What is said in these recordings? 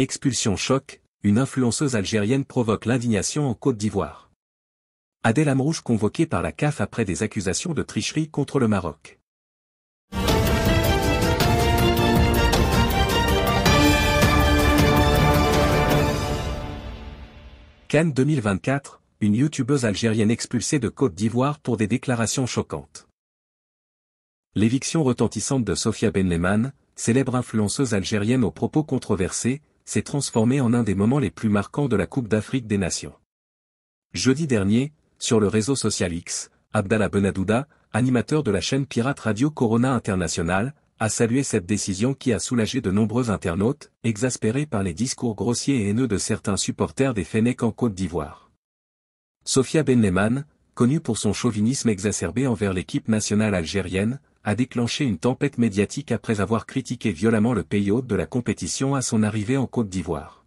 Expulsion choc, une influenceuse algérienne provoque l'indignation en Côte d'Ivoire. Adèle Amrouche convoquée par la CAF après des accusations de tricherie contre le Maroc. Cannes 2024, une youtubeuse algérienne expulsée de Côte d'Ivoire pour des déclarations choquantes. L'éviction retentissante de Sofia Benleman, célèbre influenceuse algérienne aux propos controversés, s'est transformé en un des moments les plus marquants de la Coupe d'Afrique des Nations. Jeudi dernier, sur le réseau social X, Abdallah Benadouda, animateur de la chaîne pirate Radio Corona International, a salué cette décision qui a soulagé de nombreux internautes, exaspérés par les discours grossiers et haineux de certains supporters des Fennecs en Côte d'Ivoire. Sophia Benleman, connue pour son chauvinisme exacerbé envers l'équipe nationale algérienne, a déclenché une tempête médiatique après avoir critiqué violemment le pays hôte de la compétition à son arrivée en Côte d'Ivoire.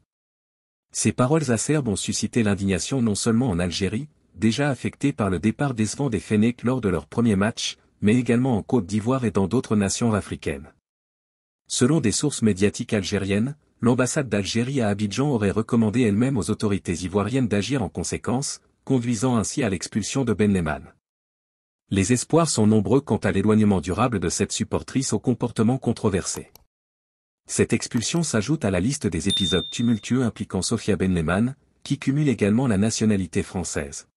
Ces paroles acerbes ont suscité l'indignation non seulement en Algérie, déjà affectée par le départ décevant des Fennecs lors de leur premier match, mais également en Côte d'Ivoire et dans d'autres nations africaines. Selon des sources médiatiques algériennes, l'ambassade d'Algérie à Abidjan aurait recommandé elle-même aux autorités ivoiriennes d'agir en conséquence, conduisant ainsi à l'expulsion de Ben les espoirs sont nombreux quant à l'éloignement durable de cette supportrice au comportement controversé. Cette expulsion s'ajoute à la liste des épisodes tumultueux impliquant Sofia Benleman, qui cumule également la nationalité française.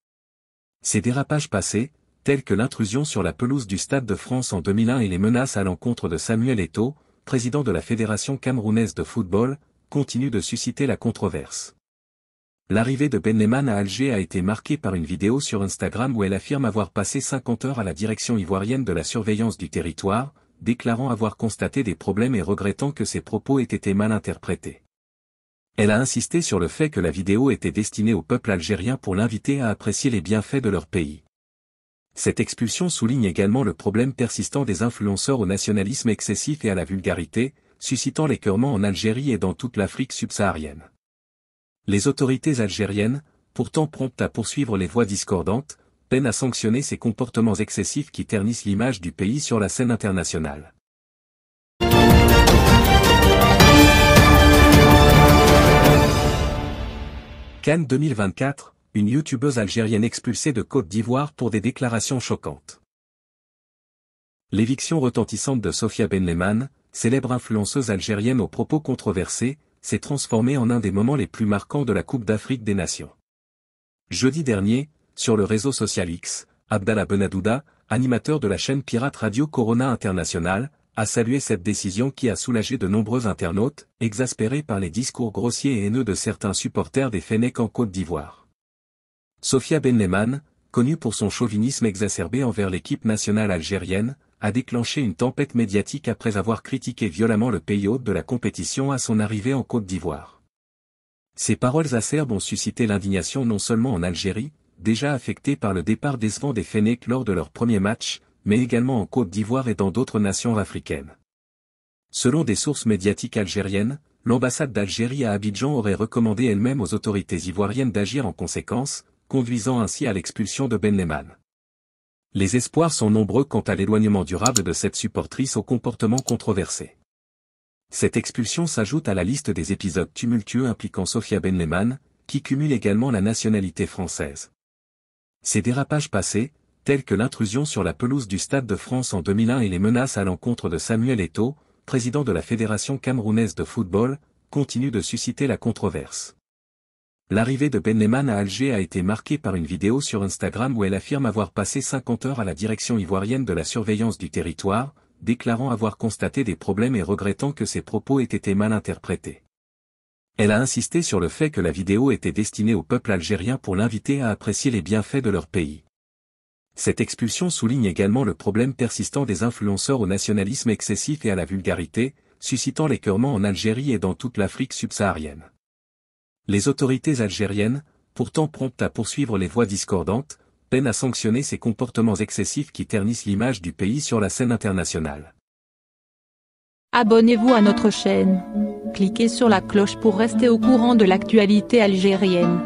Ces dérapages passés, tels que l'intrusion sur la pelouse du Stade de France en 2001 et les menaces à l'encontre de Samuel Eto'o, président de la Fédération camerounaise de football, continuent de susciter la controverse. L'arrivée de Lehman ben à Alger a été marquée par une vidéo sur Instagram où elle affirme avoir passé 50 heures à la direction ivoirienne de la surveillance du territoire, déclarant avoir constaté des problèmes et regrettant que ses propos aient été mal interprétés. Elle a insisté sur le fait que la vidéo était destinée au peuple algérien pour l'inviter à apprécier les bienfaits de leur pays. Cette expulsion souligne également le problème persistant des influenceurs au nationalisme excessif et à la vulgarité, suscitant l'écœurement en Algérie et dans toute l'Afrique subsaharienne. Les autorités algériennes, pourtant promptes à poursuivre les voies discordantes, peinent à sanctionner ces comportements excessifs qui ternissent l'image du pays sur la scène internationale. Cannes 2024, une youtubeuse algérienne expulsée de Côte d'Ivoire pour des déclarations choquantes. L'éviction retentissante de Sofia Benleman, célèbre influenceuse algérienne aux propos controversés, s'est transformé en un des moments les plus marquants de la Coupe d'Afrique des Nations. Jeudi dernier, sur le réseau social X, Abdallah Benadouda, animateur de la chaîne pirate Radio Corona International, a salué cette décision qui a soulagé de nombreux internautes, exaspérés par les discours grossiers et haineux de certains supporters des Fennecs en Côte d'Ivoire. Sofia Benleman, connue pour son chauvinisme exacerbé envers l'équipe nationale algérienne, a déclenché une tempête médiatique après avoir critiqué violemment le pays hôte de la compétition à son arrivée en Côte d'Ivoire. Ces paroles acerbes ont suscité l'indignation non seulement en Algérie, déjà affectée par le départ décevant des Fennecs lors de leur premier match, mais également en Côte d'Ivoire et dans d'autres nations africaines. Selon des sources médiatiques algériennes, l'ambassade d'Algérie à Abidjan aurait recommandé elle-même aux autorités ivoiriennes d'agir en conséquence, conduisant ainsi à l'expulsion de Ben les espoirs sont nombreux quant à l'éloignement durable de cette supportrice au comportement controversé. Cette expulsion s'ajoute à la liste des épisodes tumultueux impliquant Sophia Benleman, qui cumule également la nationalité française. Ces dérapages passés, tels que l'intrusion sur la pelouse du Stade de France en 2001 et les menaces à l'encontre de Samuel Eto'o, président de la Fédération camerounaise de football, continuent de susciter la controverse. L'arrivée de Benleman à Alger a été marquée par une vidéo sur Instagram où elle affirme avoir passé 50 heures à la direction ivoirienne de la surveillance du territoire, déclarant avoir constaté des problèmes et regrettant que ses propos aient été mal interprétés. Elle a insisté sur le fait que la vidéo était destinée au peuple algérien pour l'inviter à apprécier les bienfaits de leur pays. Cette expulsion souligne également le problème persistant des influenceurs au nationalisme excessif et à la vulgarité, suscitant l'écœurement en Algérie et dans toute l'Afrique subsaharienne. Les autorités algériennes, pourtant promptes à poursuivre les voies discordantes, peinent à sanctionner ces comportements excessifs qui ternissent l'image du pays sur la scène internationale. Abonnez-vous à notre chaîne. Cliquez sur la cloche pour rester au courant de l'actualité algérienne.